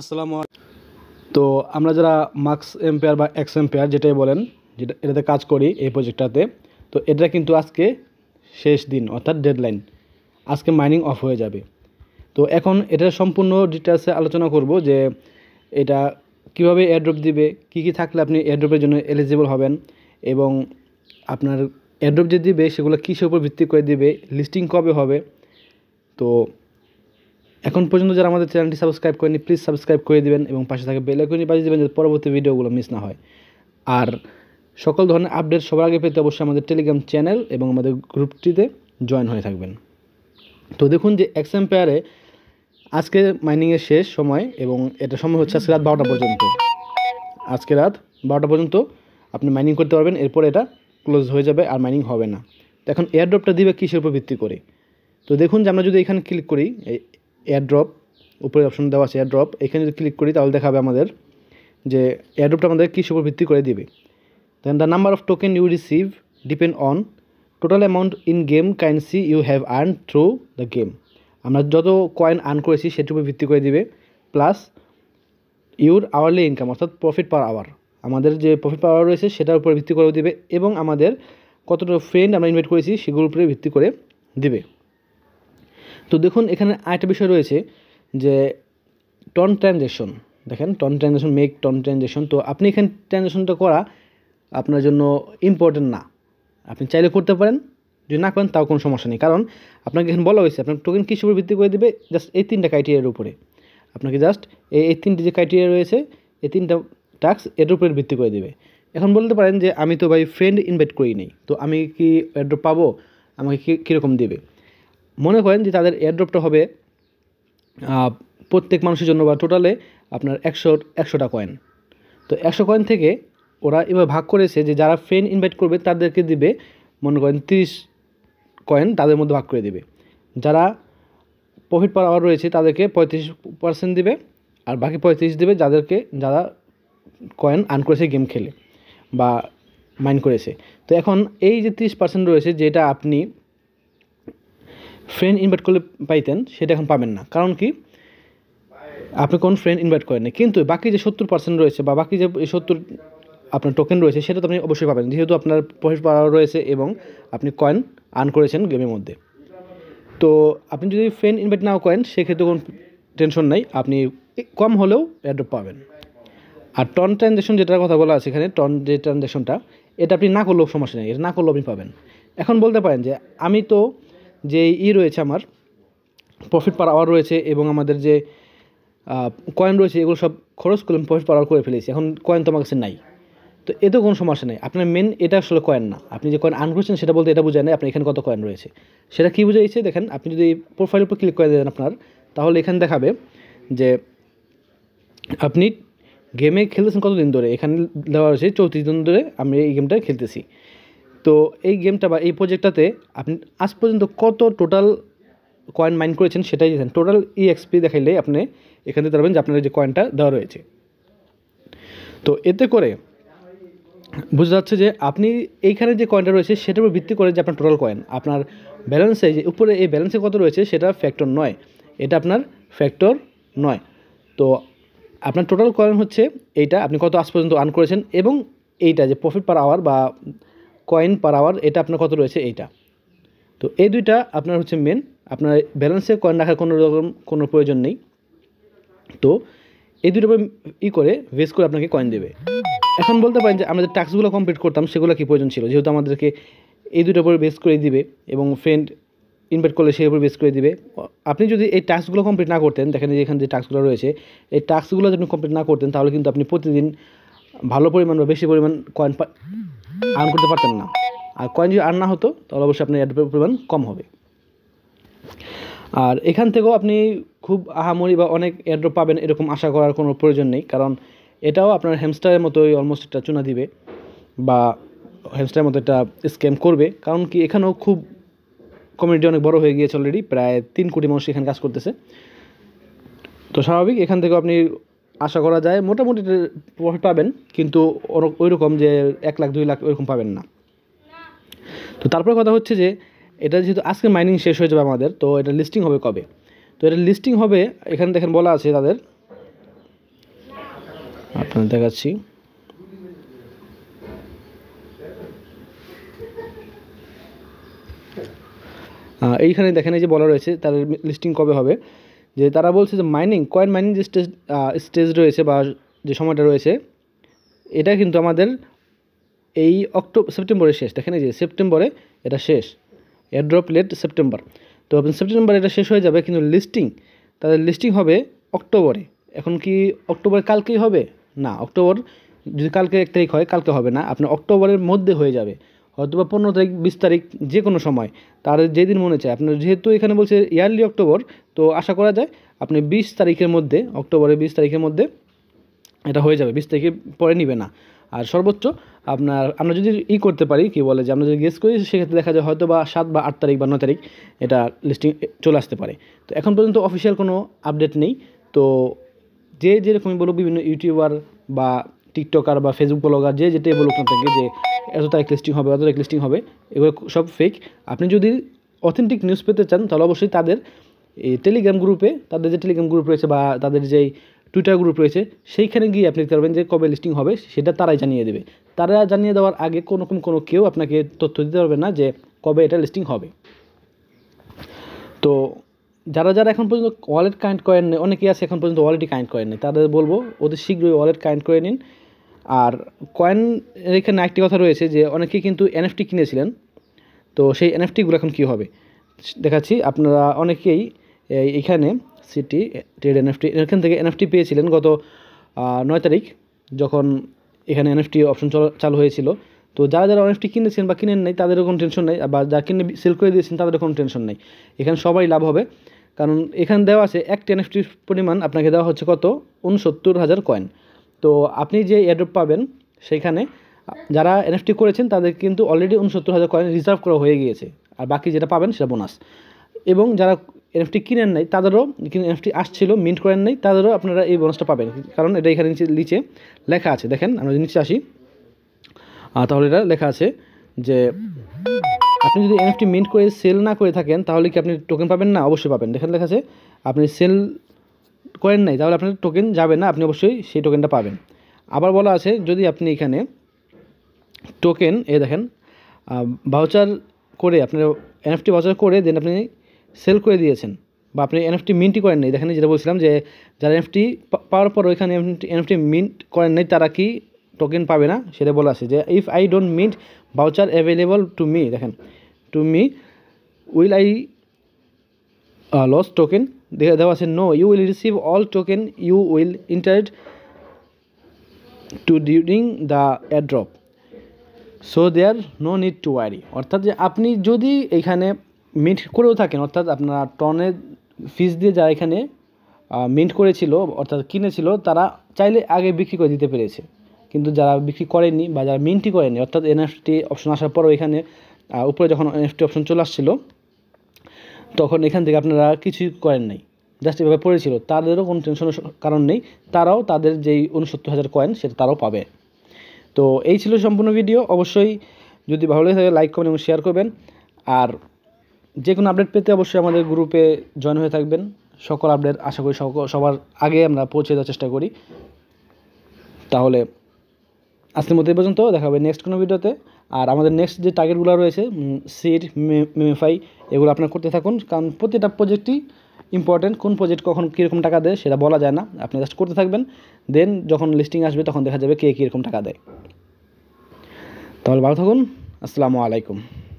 আসসালামু তো আমরা যারা মাক্স এম্পেয়ার বা এক্স এম্পেয়ার যেটাই বলেন যেটা এটাতে কাজ করি এই প্রজেক্টটাতে তো এটা কিন্তু আজকে শেষ দিন অর্থাৎ ডেডলাইন আজকে মাইনিং অফ হয়ে যাবে তো এখন এটা সম্পূর্ণ ডিটেলসে আলোচনা করব যে এটা কিভাবে এয়ারড্রপ দিবে কি কি থাকলে আপনি এয়ারড্রপের জন্য এলিজিবল হবেন এবং আপনার এয়ারড্রপ যে দিবে সেগুলো কিসের উপর ভিত্তি করে দিবে লিস্টিং কবে হবে তো এখন পর্যন্ত যারা আমাদের চ্যানেলটি সাবস্ক্রাইব করেনি প্লিজ সাবস্ক্রাইব করে দেবেন এবং পাশে থাকা আইকনটি বাজিয়ে দেবেন যাতে পরবর্তী ভিডিওগুলো মিস না হয় আর সকল ধরনের আপডেট সবার আগে পেতে অবশ্যই আমাদের টেলিগ্রাম চ্যানেল এবং আমাদের গ্রুপটিতে জয়েন হয়ে থাকবেন তো দেখুন যে এক্সাম পেয়ারে আজকে মাইনিংয়ের শেষ সময় এবং এটা সময় হচ্ছে আজকে রাত বারোটা পর্যন্ত আজকে রাত বারোটা পর্যন্ত আপনি মাইনিং করতে পারবেন এরপর এটা ক্লোজ হয়ে যাবে আর মাইনিং হবে না তো এখন এয়ারড্রপটা দিবে কিসের উপর ভিত্তি করে তো দেখুন যে আমরা যদি এখানে ক্লিক করি এয়ারড্রপ উপরে অপশন দেওয়া আছে এয়ারড্রপ এখানে যদি ক্লিক করি তাহলে দেখাবে আমাদের যে এয়ারড্রপটা আমাদের কী উপর ভিত্তি করে দিবে then the number of token you receive depend on total amount in game currency you have earn through the game আমরা যত কয়েন আর্ন করেছি সেটির উপর ভিত্তি করে দিবে প্লাস ইউর আওয়ারলি ইনকাম অর্থাৎ প্রফিট পার আওয়ার আমাদের যে প্রফিট পার আওয়ার রয়েছে সেটার উপর ভিত্তি করে দিবে এবং আমাদের কতটা ফ্রেন্ড আমরা ইনভাইট করেছি সেগুলোর উপরে ভিত্তি করে দিবে তো দেখুন এখানে আরেকটা বিষয় রয়েছে যে টন ট্রানজ্যাকশন দেখেন TON transaction make TON transaction তো আপনি এখানে ট্রানজ্যাকশনটা করা আপনার জন্য ইম্পর্টেন্ট না আপনি চাইলে করতে পারেন যদি না করেন তাও কোনো সমস্যা নেই কারণ আপনাকে এখানে বলা হয়েছে আপনার টোকেন কিসের উপর ভিত্তি করে দেবে জাস্ট এই তিনটা ক্রাইটেরিয়ার উপরে আপনাকে জাস্ট এই এই তিনটে যে ক্রাইটেরিয়া রয়েছে এই তিনটা টাস্ক এর উপরে ভিত্তি করে দেবে এখন বলতে পারেন যে আমি তো ভাই ফ্রেন্ড ইনভাইট করি নেই তো আমি কি অ্যাড্রপ পাবো আমাকে কী কীরকম দেবে মনে করেন যে তাদের এয়ারড্রপটা হবে প্রত্যেক মানুষের জন্য বা টোটালে আপনার একশো একশোটা কয়েন তো একশো কয়েন থেকে ওরা এবার ভাগ করেছে যে যারা ফ্রেন্ড ইনভাইট করবে তাদেরকে দিবে মনে করেন তিরিশ কয়েন তাদের মধ্যে ভাগ করে দেবে যারা প্রফিট পার আওয়ার রয়েছে তাদেরকে পঁয়ত্রিশ পার্সেন্ট দেবে আর বাকি পঁয়ত্রিশ দেবে যাদেরকে যারা কয়েন আর্ন করেছে গেম খেলে বা মাইন করেছে তো এখন এই যে তিরিশ পার্সেন্ট রয়েছে যেটা আপনি ফ্রেন্ড ইনভাইট করলে পাইতেন সেটা এখন পাবেন না কারণ কি আপনি কোন ফ্রেন্ড ইনভাইট করেন কিন্তু বাকি যে সত্তর পার্সেন্ট রয়েছে বা বাকি যে সত্তর আপনার টোকেন রয়েছে সেটা তো আপনি অবশ্যই পাবেন যেহেতু আপনার প্রফিট পাওয়া রয়েছে এবং আপনি কয়েন আর্ন করেছেন গেমের মধ্যে তো আপনি যদি ফ্রেন্ড ইনভাইট নাও করেন সেক্ষেত্রে কোনো টেনশন নাই আপনি কম হলেও অ্যাড্রপ পাবেন আর টন ট্রানজ্যাকশন যেটার কথা বলা আছে এখানে টন যে ট্রানজ্যাকশনটা এটা আপনি না করলেও সমস্যা নেই এটা না করলেও আপনি পাবেন এখন বলতে পারেন যে আমি তো যে ই রয়েছে আমার প্রফিট পার আওয়ার রয়েছে এবং আমাদের যে কয়েন রয়েছে এগুলো সব খরচ করলাম প্রফিট পার আওয়ার করে ফেলেছি এখন কয়েন তো আমার কাছে নাই তো এতে কোনো সমস্যা নেই আপনার মেন এটা আসলে কয়েন না আপনি যে কয়েন আর্ন করছেন সেটা বলতে এটা বোঝায় না আপনি এখানে কত কয়েন রয়েছে সেটা কী বুঝাইছে দেখেন আপনি যদি প্রোফাইলের উপর ক্লিক করে দেন আপনার তাহলে এখানে দেখাবে যে আপনি গেমে খেলতেছেন কতদিন ধরে এখানে দেওয়া রয়েছে চৌত্রিশ দিন ধরে আমি এই গেমটা খেলতেছি তো এই গেমটা বা এই প্রজেক্টটাতে আপনি আজ পর্যন্ত কত টোটাল কয়েন মাইন করেছেন সেটাই দেখেন টোটাল ইএক্সপি e দেখাইলে আপনি এখান থেকে পারবেন যে আপনার যে কয়েনটা দেওয়া রয়েছে তো এতে করে বোঝা যাচ্ছে যে আপনি এইখানে যে কয়েনটা রয়েছে সেটার উপর ভিত্তি করে যে আপনার টোটাল কয়েন আপনার ব্যালেন্সে যে উপরে এই ব্যালেন্সে কত রয়েছে সেটা ফ্যাক্টর নয় এটা আপনার ফ্যাক্টর নয় তো আপনার টোটাল কয়েন হচ্ছে এইটা আপনি কত আজ পর্যন্ত আর্ন করেছেন এবং এইটা যে প্রফিট পার আওয়ার বা কয়েন পার আওয়ার এটা আপনার কত রয়েছে এইটা তো এই দুইটা আপনার হচ্ছে মেন আপনার ব্যালেন্সে কয়েন রাখার কোনো রকম কোনো প্রয়োজন নেই তো এই দুটো উপর ই করে বেস করে আপনাকে কয়েন দেবে এখন বলতে পারেন যে আমরা যে টাস্কগুলো কমপ্লিট করতাম সেগুলো কী প্রয়োজন ছিল যেহেতু আমাদেরকে এই দুটোর উপর বেস করে দিবে এবং ফ্রেন্ড ইনভাইট করলে সেই উপর বেস করে দিবে আপনি যদি এই টাস্কগুলো কমপ্লিট না করতেন দেখেন যে এখানে যে টাস্কগুলো রয়েছে এই টাস্কগুলো যদি কমপ্লিট না করতেন তাহলে কিন্তু আপনি প্রতিদিন ভালো পরিমাণ বা বেশি পরিমাণ কয়েন আর্ন করতে পারতেন না আর কয়েন যদি আর্ন না হতো তাহলে অবশ্যই আপনার অ্যাডপের পরিমাণ কম হবে আর এখান থেকেও আপনি খুব আহামরি বা অনেক অ্যাড্রপ পাবেন এরকম আশা করার কোনো প্রয়োজন নেই কারণ এটাও আপনার হ্যামস্টারের মতোই অলমোস্ট একটা চুনা দিবে বা হ্যামস্টারের মতো একটা স্ক্যাম করবে কারণ কি এখানেও খুব কমিউনিটি অনেক বড় হয়ে গিয়েছে অলরেডি প্রায় তিন কোটি মানুষ এখানে কাজ করতেছে তো স্বাভাবিক এখান থেকেও আপনি আশা করা যায় মোটামুটি প্রফিট পাবেন কিন্তু ওই রকম যে এক লাখ দুই লাখ ওইরকম পাবেন না তো তারপরে কথা হচ্ছে যে এটা যেহেতু আজকে মাইনিং শেষ হয়ে যাবে আমাদের তো এটা লিস্টিং হবে কবে তো এটা লিস্টিং হবে এখানে দেখেন বলা আছে তাদের আপনাদের দেখাচ্ছি এইখানে দেখেন এই যে বলা রয়েছে তাদের লিস্টিং কবে হবে যে তারা বলছে যে মাইনিং কয়েন মাইনিং যে স্টেজ স্টেজ রয়েছে বা যে সময়টা রয়েছে এটা কিন্তু আমাদের এই অক্টোবর সেপ্টেম্বরে শেষ দেখেন এই যে সেপ্টেম্বরে এটা শেষ এয়ারড্রপ লেট সেপ্টেম্বর তো সেপ্টেম্বরে এটা শেষ হয়ে যাবে কিন্তু লিস্টিং তাদের লিস্টিং হবে অক্টোবরে এখন কি অক্টোবর কালকেই হবে না অক্টোবর যদি কালকে এক তারিখ হয় কালকে হবে না আপনার অক্টোবরের মধ্যে হয়ে যাবে হয়তো বা পনেরো তারিখ বিশ তারিখ যে কোনো সময় তার যেদিন মনে চায় আপনার যেহেতু এখানে বলছে ইয়ারলি অক্টোবর তো আশা করা যায় আপনি বিশ তারিখের মধ্যে অক্টোবরের বিশ তারিখের মধ্যে এটা হয়ে যাবে বিশ তারিখে পরে নিবে না আর সর্বোচ্চ আপনার আমরা যদি ই করতে পারি কি বলে যে আমরা যদি গেস করি সেক্ষেত্রে দেখা যায় হয়তো বা সাত বা আট তারিখ বা নয় তারিখ এটা লিস্টিং চলে আসতে পারে তো এখন পর্যন্ত অফিসিয়াল কোনো আপডেট নেই তো যে যেরকমই বলুক বিভিন্ন ইউটিউবার বা টিকটকার বা ফেসবুক ব্লগার যে যেটাই বলুক না থাকে যে এত তারিখ লিস্টিং হবে এত তারিখ লিস্টিং হবে এগুলো সব ফেক আপনি যদি অথেন্টিক নিউজ পেতে চান তাহলে অবশ্যই তাদের এই টেলিগ্রাম গ্রুপে তাদের যে টেলিগ্রাম গ্রুপ রয়েছে বা তাদের যেই টুইটার গ্রুপ রয়েছে সেইখানে গিয়ে আপনি দেখতে পারবেন যে কবে লিস্টিং হবে সেটা তারাই জানিয়ে দেবে তারা জানিয়ে দেওয়ার আগে কোনোরকম কোনো কেউ আপনাকে তথ্য দিতে পারবে না যে কবে এটা লিস্টিং হবে তো যারা যারা এখন পর্যন্ত ওয়ালেট কানেক্ট করেন অনেকেই আছে এখন পর্যন্ত ওয়ালেটই কানেক্ট করেন তাদের বলবো অতি শীঘ্রই ওয়ালেট কানেক্ট করে নিন আর কয়েন এখানে একটি কথা রয়েছে যে অনেকেই কিন্তু এনএফটি কিনেছিলেন তো সেই এনএফটিগুলো এখন কী হবে দেখাচ্ছি আপনারা অনেকেই এখানে সিটি ট্রেড এনএফটি এখান থেকে এনএফটি পেয়েছিলেন গত নয় তারিখ যখন এখানে এনএফটি অপশন চালু হয়েছিল তো যারা যারা অনেকটি কিনেছেন বা কিনেন নেই তাদেরও কোনো টেনশন নেই বা যা কিনে সেল করে দিয়েছেন তাদেরও কোনো টেনশন নেই এখানে সবাই লাভ হবে কারণ এখানে দেওয়া আছে এক টেনএফটির পরিমাণ আপনাকে দেওয়া হচ্ছে কত উনসত্তর হাজার কয়েন তো আপনি যে এয়ারড্রপ পাবেন সেখানে যারা এনএফটি করেছেন তাদের কিন্তু অলরেডি উনসত্তর হাজার কয়েন রিজার্ভ করা হয়ে গিয়েছে আর বাকি যেটা পাবেন সেটা বোনাস এবং যারা এনএফটি কিনেন নাই তাদেরও এনএফটি আসছিল মিন্ট করেন নাই তাদেরও আপনারা এই বোনাসটা পাবেন কারণ এটা এখানে নিচে নিচে লেখা আছে দেখেন আমরা নিচে আসি তাহলে এটা লেখা আছে যে আপনি যদি এনএফটি মিন্ট করে সেল না করে থাকেন তাহলে কি আপনি টোকেন পাবেন না অবশ্যই পাবেন দেখেন লেখা আছে আপনি সেল কয়েন নেই তাহলে আপনার টোকেন যাবে না আপনি অবশ্যই সেই টোকেনটা পাবেন আবার বলা আছে যদি আপনি এখানে টোকেন এ দেখেন ভাউচার করে আপনার এনএফটি ভাউচার করে দেন আপনি সেল করে দিয়েছেন বা আপনি এনএফটি মিন্টই করেন নেই দেখেন যেটা বলছিলাম যে যারা এনএফটি পাওয়ার পর ওইখানে এনএফটি মিন্ট করেন নেই তারা কি টোকেন পাবে না সেটা বলা আছে যে if I don't mint voucher available to me দেখেন to me will I lose token দেওয়া আছে no you will receive all token you will entered to during the airdrop so there no need to worry অর্থাৎ যে আপনি যদি এখানে mint করেও থাকেন অর্থাৎ আপনারা টনে ফিস দিয়ে যারা এখানে মিন্ট করেছিল অর্থাৎ কিনেছিল তারা চাইলে আগে বিক্রি করে দিতে পেরেছে কিন্তু যারা বিক্রি করেনি বা যারা মিন্টই করেনি অর্থাৎ এনএফটি অপশন আসার পরও এখানে উপরে যখন এনএফটি অপশন চলে আসছিলো তখন এখান থেকে আপনারা কিছুই করেন নাই জাস্ট এভাবে পড়েছিল তাদেরও কোনো টেনশনের কারণ নেই তারাও তাদের যেই উনসত্তর হাজার কয়েন সেটা তারাও পাবে তো এই ছিল সম্পূর্ণ ভিডিও অবশ্যই যদি ভালো লাগে লাইক করবেন এবং শেয়ার করবেন আর যে কোনো আপডেট পেতে অবশ্যই আমাদের গ্রুপে জয়েন হয়ে থাকবেন সকল আপডেট আশা করি সবার আগে আমরা পৌঁছে দেওয়ার চেষ্টা করি তাহলে আজকের মধ্যে পর্যন্ত দেখা হবে নেক্সট কোনো ভিডিওতে আর আমাদের নেক্সট যে টার্গেটগুলো রয়েছে সিট মেমেফাই এগুলো আপনারা করতে থাকুন কারণ প্রতিটা প্রজেক্টই ইম্পর্টেন্ট কোন প্রজেক্ট কখন কীরকম টাকা দেয় সেটা বলা যায় না আপনি জাস্ট করতে থাকবেন দেন যখন লিস্টিং আসবে তখন দেখা যাবে কে কীরকম টাকা দেয় তাহলে ভালো থাকুন আসসালামু আলাইকুম